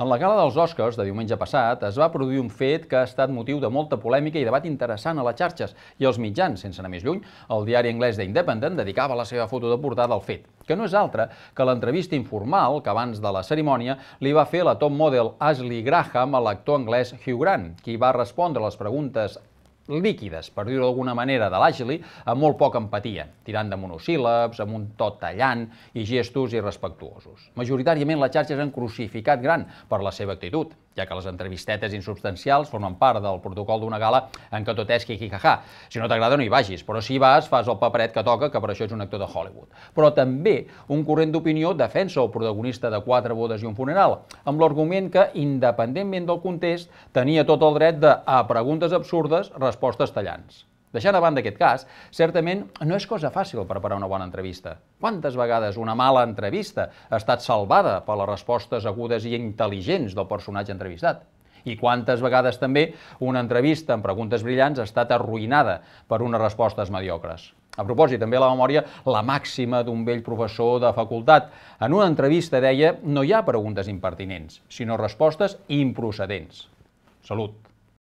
En la gala dels Oscars de diumenge passat es va produir un fet que ha estat motiu de molta polèmica i debat interessant a les xarxes i als mitjans, sense anar més lluny, el diari anglès The Independent dedicava la seva foto de portada al fet, que no és altra que l'entrevista informal que abans de la cerimònia li va fer la top model Ashley Graham a l'actor anglès Hugh Grant, qui va respondre les preguntes líquides, per dir-ho d'alguna manera, de l'àgili, amb molt poca empatia, tirant de monosíl·labs, amb un tot tallant i gestos irrespectuosos. Majoritàriament les xarxes han crucificat gran per la seva actitud, ja que les entrevistetes insubstancials formen part del protocol d'una gala en què tot és jijijajà. Si no t'agrada no hi vagis, però si hi vas fas el paperet que toca, que per això és un actor de Hollywood. Però també un corrent d'opinió defensa el protagonista de quatre bodes i un funeral, amb l'argument que, independentment del context, tenia tot el dret de, a preguntes absurdes, respostes tallants. Deixant a banda aquest cas, certament no és cosa fàcil preparar una bona entrevista. Quantes vegades una mala entrevista ha estat salvada per les respostes agudes i intel·ligents del personatge entrevistat? I quantes vegades també una entrevista amb preguntes brillants ha estat arruïnada per unes respostes mediocres? A propòsit, també a la memòria, la màxima d'un vell professor de facultat. En una entrevista deia, no hi ha preguntes impertinents, sinó respostes improcedents. Salut.